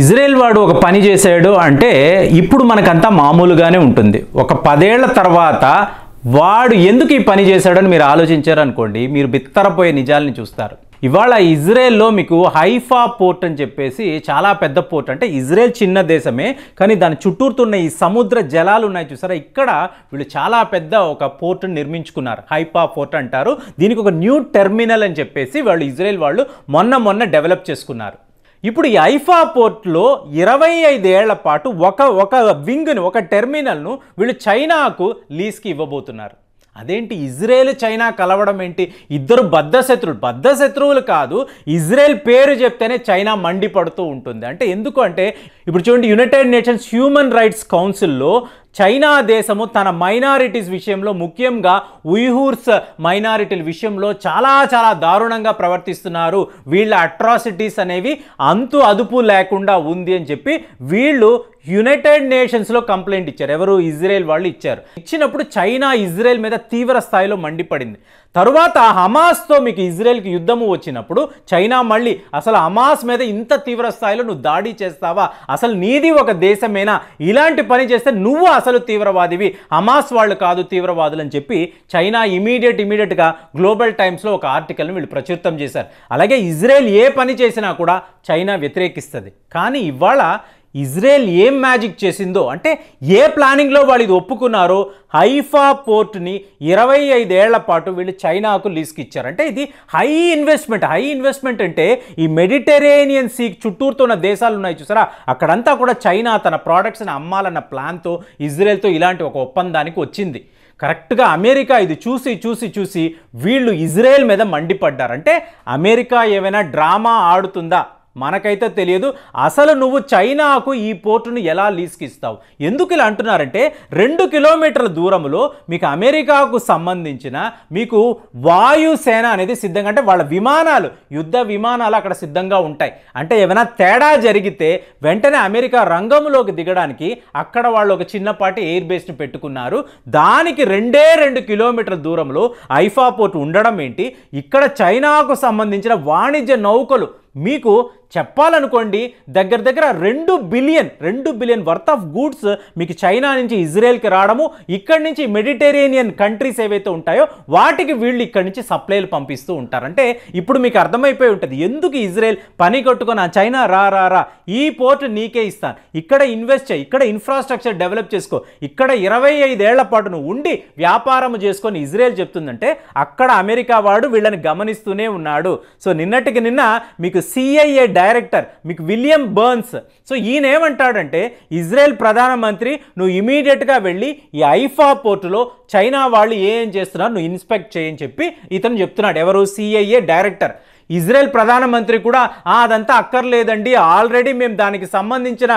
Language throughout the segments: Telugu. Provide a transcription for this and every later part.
ఇజ్రాయెల్ వాడు ఒక పని చేశాడు అంటే ఇప్పుడు మనకంతా మామూలుగానే ఉంటుంది ఒక పదేళ్ల తర్వాత వాడు ఎందుకు ఈ పని చేశాడని మీరు ఆలోచించారనుకోండి మీరు బిత్తరపోయే నిజాలని చూస్తారు ఇవాళ ఇజ్రాయెల్లో మీకు హైఫా పోర్ట్ అని చెప్పేసి చాలా పెద్ద పోర్ట్ అంటే ఇజ్రాయెల్ చిన్న దేశమే కానీ దాని చుట్టూరుతున్న ఈ సముద్ర జలాలు ఉన్నాయి చూసారా ఇక్కడ వీళ్ళు చాలా పెద్ద ఒక పోర్ట్ని నిర్మించుకున్నారు హైఫా పోర్ట్ అంటారు దీనికి ఒక న్యూ టెర్మినల్ అని చెప్పేసి వాళ్ళు ఇజ్రాయెల్ వాళ్ళు మొన్న మొన్న డెవలప్ చేసుకున్నారు ఇప్పుడు ఈ ఐఫా పోర్ట్లో ఇరవై ఐదేళ్ల పాటు ఒక ఒక వింగ్ను ఒక టెర్మినల్ను వీళ్ళు చైనాకు లీజ్కి ఇవ్వబోతున్నారు అదేంటి ఇజ్రాయెల్ చైనా కలవడం ఏంటి ఇద్దరు బద్ధశత్రువులు బద్ధశత్రువులు కాదు ఇజ్రాయెల్ పేరు చెప్తేనే చైనా మండిపడుతూ ఉంటుంది అంటే ఎందుకు అంటే ఇప్పుడు చూడండి యునైటెడ్ నేషన్స్ హ్యూమన్ రైట్స్ కౌన్సిల్లో చైనా దేశము తన మైనారిటీస్ విషయంలో ముఖ్యంగా ఉయ్హూర్స్ మైనారిటీల విషయంలో చాలా చాలా దారుణంగా ప్రవర్తిస్తున్నారు వీళ్ళ అట్రాసిటీస్ అనేవి అంతు అదుపు లేకుండా ఉంది అని చెప్పి వీళ్ళు యునైటెడ్ నేషన్స్లో కంప్లైంట్ ఇచ్చారు ఎవరు ఇజ్రాయెల్ వాళ్ళు ఇచ్చారు ఇచ్చినప్పుడు చైనా ఇజ్రాయెల్ మీద తీవ్ర స్థాయిలో మండిపడింది తరువాత హమాస్తో మీకు ఇజ్రాయెల్కి యుద్ధము వచ్చినప్పుడు చైనా మళ్ళీ అసలు హమాస్ మీద ఇంత తీవ్ర స్థాయిలో నువ్వు దాడి చేస్తావా అసలు నీది ఒక దేశమేనా ఇలాంటి పని చేస్తే నువ్వు అసలు తీవ్రవాదివి హమాస్ వాళ్ళు కాదు తీవ్రవాదులు అని చెప్పి చైనా ఇమీడియట్ ఇమీడియట్గా గ్లోబల్ టైమ్స్లో ఒక ఆర్టికల్ని వీళ్ళు ప్రచురితం చేశారు అలాగే ఇజ్రాయెల్ ఏ పని చేసినా కూడా చైనా వ్యతిరేకిస్తుంది కానీ ఇవాళ ఇజ్రాయెల్ ఏం మ్యాజిక్ చేసిందో అంటే ఏ ప్లానింగ్లో వాళ్ళు ఇది ఒప్పుకున్నారో హైఫా పోర్ట్ని ఇరవై ఐదేళ్ల పాటు వీళ్ళు చైనాకు లీజ్కి ఇచ్చారు అంటే ఇది హై ఇన్వెస్ట్మెంట్ హై ఇన్వెస్ట్మెంట్ అంటే ఈ మెడిటరేనియన్ సీ చుట్టూరుతో ఉన్న దేశాలు ఉన్నాయి చూసారా అక్కడంతా కూడా చైనా తన ప్రోడక్ట్స్ని అమ్మాలన్న ప్లాన్తో ఇజ్రాయెల్తో ఇలాంటి ఒక ఒప్పందానికి వచ్చింది కరెక్ట్గా అమెరికా ఇది చూసి చూసి చూసి వీళ్ళు ఇజ్రాయెల్ మీద మండిపడ్డారంటే అమెరికా ఏమైనా డ్రామా ఆడుతుందా మనకైతే తెలియదు అసలు నువ్వు చైనాకు ఈ పోర్టును ఎలా ఇస్తావు ఎందుకు ఇలా అంటున్నారంటే రెండు కిలోమీటర్ల దూరంలో మీకు అమెరికాకు సంబంధించిన మీకు వాయుసేన అనేది సిద్ధంగా అంటే వాళ్ళ విమానాలు యుద్ధ విమానాలు అక్కడ సిద్ధంగా ఉంటాయి అంటే ఏమైనా తేడా జరిగితే వెంటనే అమెరికా రంగంలోకి దిగడానికి అక్కడ వాళ్ళు ఒక చిన్నపాటి ఎయిర్ బేస్ని పెట్టుకున్నారు దానికి రెండే రెండు కిలోమీటర్ల దూరంలో ఐఫా పోర్ట్ ఉండడం ఏంటి ఇక్కడ చైనాకు సంబంధించిన వాణిజ్య నౌకలు మీకు చెప్పాలనుకోండి దగ్గర దగ్గర రెండు బిలియన్ రెండు బిలియన్ వర్త్ ఆఫ్ గూడ్స్ మీకు చైనా నుంచి ఇజ్రాయెల్కి రావడము ఇక్కడి నుంచి మెడిటేరేనియన్ కంట్రీస్ ఏవైతే ఉంటాయో వాటికి వీళ్ళు ఇక్కడి నుంచి సప్లైలు పంపిస్తూ ఉంటారు అంటే ఇప్పుడు మీకు అర్థమైపోయి ఉంటుంది ఎందుకు ఇజ్రాయెల్ పని కట్టుకొని ఆ చైనా రా రా రా ఈ పోర్ట్ నీకే ఇస్తాను ఇక్కడ ఇన్వెస్ట్ చేయి ఇక్కడ ఇన్ఫ్రాస్ట్రక్చర్ డెవలప్ చేసుకో ఇక్కడ ఇరవై ఐదేళ్ల పాటు నువ్వు ఉండి వ్యాపారం చేసుకొని ఇజ్రాయెల్ చెప్తుందంటే అక్కడ అమెరికా వాడు వీళ్ళని గమనిస్తూనే ఉన్నాడు సో నిన్నటికి నిన్న మీకు సిఐఏ డైరెక్టర్ మీకు విలియం బర్న్స్ సో ఈయన ఏమంటాడంటే ఇజ్రాయెల్ ప్రధానమంత్రి నువ్వు ఇమీడియట్గా వెళ్ళి ఈ ఐఫా పోర్టులో చైనా వాళ్ళు ఏం చేస్తున్నారు నువ్వు ఇన్స్పెక్ట్ చేయని చెప్పి ఇతను చెప్తున్నాడు ఎవరు సిఐఏ డైరెక్టర్ ఇజ్రాయెల్ ప్రధానమంత్రి కూడా అదంతా అక్కర్లేదండి ఆల్రెడీ మేము దానికి సంబంధించిన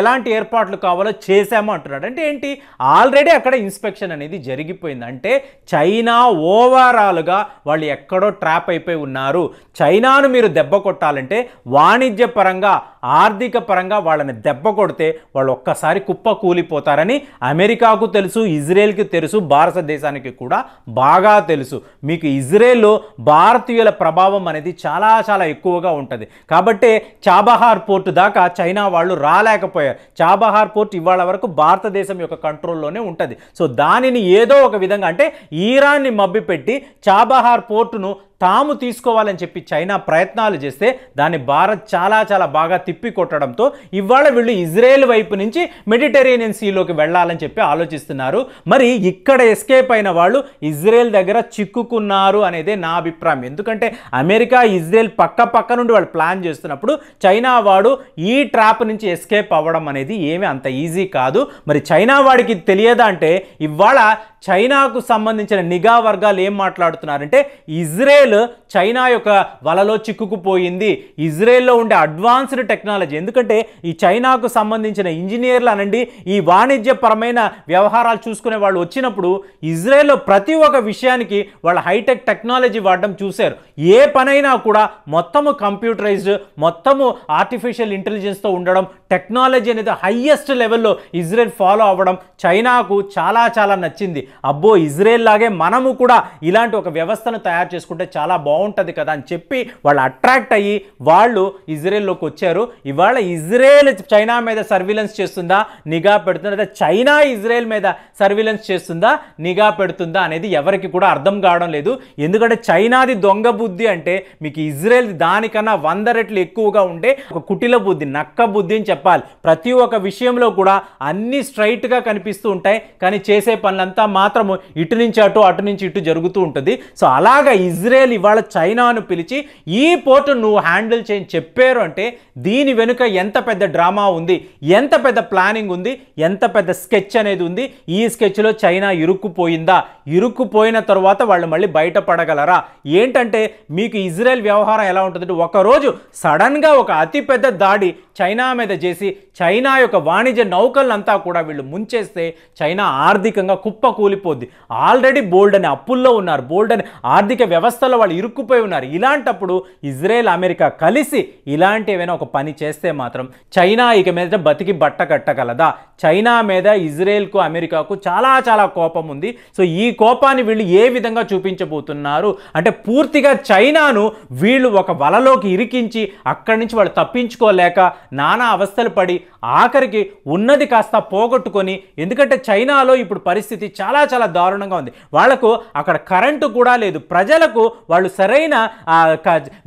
ఎలాంటి ఏర్పాట్లు కావాలో చేశాము అంటున్నాడు అంటే ఏంటి ఆల్రెడీ అక్కడ ఇన్స్పెక్షన్ అనేది జరిగిపోయింది అంటే చైనా ఓవరాల్గా వాళ్ళు ఎక్కడో ట్రాప్ అయిపోయి ఉన్నారు చైనాను మీరు దెబ్బ కొట్టాలంటే వాణిజ్య పరంగా ఆర్థిక పరంగా వాళ్ళని దెబ్బ కొడితే వాళ్ళు ఒక్కసారి కుప్ప కూలిపోతారని అమెరికాకు తెలుసు ఇజ్రాయెల్కి తెలుసు భారతదేశానికి కూడా బాగా తెలుసు మీకు ఇజ్రాయెల్లో భారతీయుల ప్రభావం అనేది అనేది చాలా చాలా ఎక్కువగా ఉంటుంది కాబట్టి చాబహార్ పోర్టు దాకా చైనా వాళ్ళు రాలేకపోయారు చాబహార్ పోర్ట్ ఇవాళ వరకు భారతదేశం యొక్క కంట్రోల్లోనే ఉంటుంది సో దానిని ఏదో ఒక విధంగా అంటే ఈరాన్ని మబ్బిపెట్టి చాబహార్ పోర్టును తాము తీసుకోవాలని చెప్పి చైనా ప్రయత్నాలు చేస్తే దాన్ని భారత్ చాలా చాలా బాగా తిప్పి కొట్టడంతో ఇవాళ వీళ్ళు ఇజ్రాయెల్ వైపు నుంచి మెడిటరేనియన్ సీలోకి వెళ్ళాలని చెప్పి ఆలోచిస్తున్నారు మరి ఇక్కడ ఎస్కేప్ అయిన వాళ్ళు ఇజ్రాయెల్ దగ్గర చిక్కుకున్నారు అనేదే నా అభిప్రాయం ఎందుకంటే అమెరికా ఇజ్రాయెల్ పక్క పక్క నుండి వాళ్ళు ప్లాన్ చేస్తున్నప్పుడు చైనా వాడు ఈ ట్రాప్ నుంచి ఎస్కేప్ అవ్వడం అనేది ఏమి అంత ఈజీ కాదు మరి చైనా వాడికి తెలియదా అంటే ఇవాళ చైనాకు సంబంధించిన నిఘా వర్గాలు ఏం మాట్లాడుతున్నారంటే ఇజ్రాయెల్ ఇజ్రాయెల్ చైనా యొక్క వలలో చిక్కుకుపోయింది ఇజ్రాయెల్లో ఉండే అడ్వాన్స్డ్ టెక్నాలజీ ఎందుకంటే ఈ చైనాకు సంబంధించిన ఇంజనీర్లు అనండి ఈ వాణిజ్యపరమైన వ్యవహారాలు చూసుకునే వాళ్ళు వచ్చినప్పుడు ఇజ్రాయెల్లో ప్రతి ఒక్క విషయానికి వాళ్ళు హైటెక్ టెక్నాలజీ వాడడం చూశారు ఏ పనైనా కూడా మొత్తము కంప్యూటరైజ్డ్ మొత్తము ఆర్టిఫిషియల్ ఇంటెలిజెన్స్తో ఉండడం టెక్నాలజీ అనేది హయ్యెస్ట్ లెవెల్లో ఇజ్రాయెల్ ఫాలో అవ్వడం చైనాకు చాలా చాలా నచ్చింది అబ్బో ఇజ్రాయెల్ లాగే మనము కూడా ఇలాంటి ఒక వ్యవస్థను తయారు చేసుకుంటే చాలా బాగుంటుంది కదా అని చెప్పి వాళ్ళు అట్రాక్ట్ అయ్యి వాళ్ళు ఇజ్రాయెల్లోకి వచ్చారు ఇవాళ ఇజ్రాయెల్ చైనా మీద సర్వీలెన్స్ చేస్తుందా నిఘా పెడుతుందా చైనా ఇజ్రాయెల్ మీద సర్వీలెన్స్ చేస్తుందా నిఘా పెడుతుందా అనేది ఎవరికి కూడా అర్థం కావడం లేదు ఎందుకంటే చైనాది దొంగ బుద్ధి అంటే మీకు ఇజ్రాయెల్ దానికన్నా వంద రెట్లు ఎక్కువగా ఉండే ఒక కుటిల బుద్ధి నక్క బుద్ధి అని చెప్పాలి ప్రతి ఒక్క విషయంలో కూడా అన్నీ స్ట్రైట్గా కనిపిస్తూ ఉంటాయి కానీ చేసే పనులంతా మాత్రము ఇటు నుంచి అటు అటు నుంచి ఇటు జరుగుతూ ఉంటుంది సో అలాగ ఇజ్రాయెల్ అసలు ఇవాళ చైనాను పిలిచి ఈ పోర్టు నువ్వు హ్యాండిల్ చేయని చెప్పారు అంటే దీని వెనుక ఎంత పెద్ద డ్రామా ఉంది ఎంత పెద్ద ప్లానింగ్ ఉంది ఎంత పెద్ద స్కెచ్ అనేది ఉంది ఈ స్కెచ్లో చైనా ఇరుక్కుపోయిందా ఇరుక్కుపోయిన తర్వాత వాళ్ళు మళ్ళీ బయటపడగలరా ఏంటంటే మీకు ఇజ్రాయెల్ వ్యవహారం ఎలా ఉంటుందంటే ఒకరోజు సడన్గా ఒక అతిపెద్ద దాడి చైనా మీద చేసి చైనా యొక్క వాణిజ్య నౌకలంతా కూడా వీళ్ళు ముంచేస్తే చైనా ఆర్థికంగా కుప్ప కూలిపోద్ది ఆల్రెడీ బోల్డ్ అని అప్పుల్లో ఉన్నారు బోల్డ్ అని ఆర్థిక వ్యవస్థలో వాళ్ళు ఇరుక్కుపోయి ఉన్నారు ఇలాంటప్పుడు ఇజ్రాయెల్ అమెరికా కలిసి ఇలాంటి ఏమైనా ఒక పని చేస్తే మాత్రం చైనా ఇక మీద బతికి బట్ట కట్టగలదా చైనా మీద ఇజ్రాయెల్కు అమెరికాకు చాలా చాలా కోపం ఉంది సో ఈ కోపాన్ని వీళ్ళు ఏ విధంగా చూపించబోతున్నారు అంటే పూర్తిగా చైనాను వీళ్ళు ఒక వలలోకి ఇరికించి అక్కడి నుంచి వాళ్ళు తప్పించుకోలేక నానా అవస్థలు పడి ఆఖరికి ఉన్నది కాస్త పోగొట్టుకొని ఎందుకంటే చైనాలో ఇప్పుడు పరిస్థితి చాలా చాలా దారుణంగా ఉంది వాళ్లకు అక్కడ కరెంటు కూడా లేదు ప్రజలకు వాళ్ళు సరైన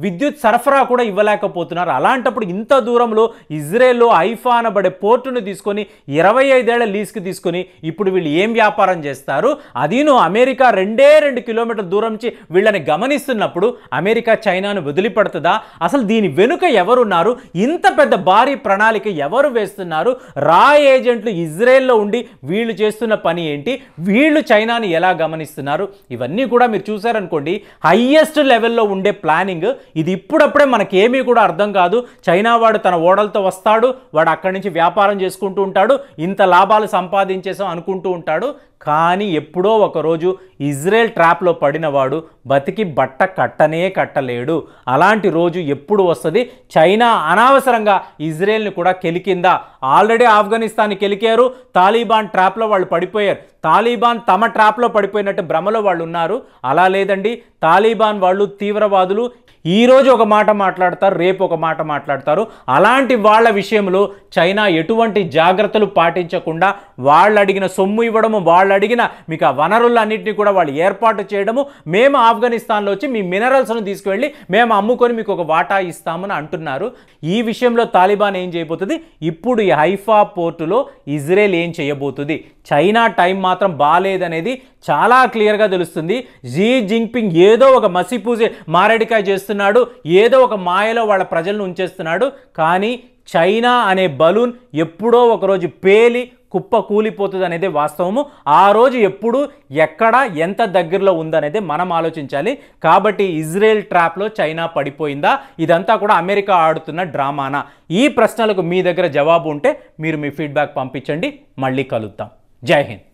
విద్యుత్ సరఫరా కూడా ఇవ్వలేకపోతున్నారు అలాంటప్పుడు ఇంత దూరంలో ఇజ్రాయెల్లో ఐఫా అనబడే పోర్టును తీసుకొని ఇరవై ఐదేళ్ల లీజ్కి తీసుకొని ఇప్పుడు వీళ్ళు ఏం వ్యాపారం చేస్తారు అదీను అమెరికా రెండే రెండు కిలోమీటర్ దూరం నుంచి వీళ్ళని గమనిస్తున్నప్పుడు అమెరికా చైనాను వదిలిపెడుతుందా అసలు దీని వెనుక ఎవరున్నారు ఇంత పెద్ద భారీ ప్రణాళిక ఎవరు వేస్తున్నారు రా ఏజెంట్లు ఇజ్రాయెల్లో ఉండి వీళ్ళు చేస్తున్న పని ఏంటి వీళ్ళు చైనాని ఎలా గమనిస్తున్నారు ఇవన్నీ కూడా మీరు చూసారనుకోండి హయ్యెస్ట్ లెవెల్లో ఉండే ప్లానింగ్ ఇది ఇప్పుడప్పుడే మనకేమీ కూడా అర్థం కాదు చైనా వాడు తన ఓడలతో వస్తాడు వాడు అక్కడి నుంచి వ్యాపారం చేసుకుంటూ ఉంటాడు ఇంత లాభాలు సంపాదించేసాం అనుకుంటూ ఉంటాడు కానీ ఎప్పుడో ఒకరోజు ఇజ్రాయెల్ ట్రాప్లో పడినవాడు బతికి బట్ట కట్టనే కట్టలేడు అలాంటి రోజు ఎప్పుడు వస్తుంది చైనా అనవసరంగా ఇజ్రాయెల్ని కూడా కెలికిందా ఆల్రెడీ ఆఫ్ఘనిస్తాన్ కెలికారు తాలిబాన్ ట్రాప్లో వాళ్ళు పడిపోయారు తాలిబాన్ తమ ట్రాప్లో పడిపోయినట్టు భ్రమలో వాళ్ళు ఉన్నారు అలా లేదండి తాలిబాన్ వాళ్ళు తీవ్రవాదులు ఈరోజు ఒక మాట మాట్లాడతారు రేపు ఒక మాట మాట్లాడతారు అలాంటి వాళ్ళ విషయంలో చైనా ఎటువంటి జాగ్రత్తలు పాటించకుండా వాళ్ళు అడిగిన సొమ్ము ఇవ్వడము వాళ్ళు వాళ్ళు అడిగిన మీకు ఆ వనరులన్నింటినీ కూడా వాళ్ళు ఏర్పాటు చేయడము మేము ఆఫ్ఘనిస్తాన్లో వచ్చి మీ మినరల్స్ను తీసుకువెళ్ళి మేము అమ్ముకొని మీకు ఒక వాటా ఇస్తామని అంటున్నారు ఈ విషయంలో తాలిబాన్ ఏం చేయబోతుంది ఇప్పుడు ఈ హైఫా పోర్టులో ఇజ్రాయెల్ ఏం చేయబోతుంది చైనా టైం మాత్రం బాగాలేదనేది చాలా క్లియర్గా తెలుస్తుంది జీ జింగ్పింగ్ ఏదో ఒక మసిపూజే మారేడికాయ చేస్తున్నాడు ఏదో ఒక మాయలో వాళ్ళ ప్రజలను ఉంచేస్తున్నాడు కానీ చైనా అనే బలూన్ ఎప్పుడో ఒకరోజు పేలి కుప్ప కూలిపోతుంది అనేది వాస్తవము ఆ రోజు ఎప్పుడు ఎక్కడ ఎంత దగ్గరలో ఉందనేది మనం ఆలోచించాలి కాబట్టి ఇజ్రాయెల్ ట్రాప్లో చైనా పడిపోయిందా ఇదంతా కూడా అమెరికా ఆడుతున్న డ్రామానా ఈ ప్రశ్నలకు మీ దగ్గర జవాబు ఉంటే మీరు మీ ఫీడ్బ్యాక్ పంపించండి మళ్ళీ కలుద్దాం జై హింద్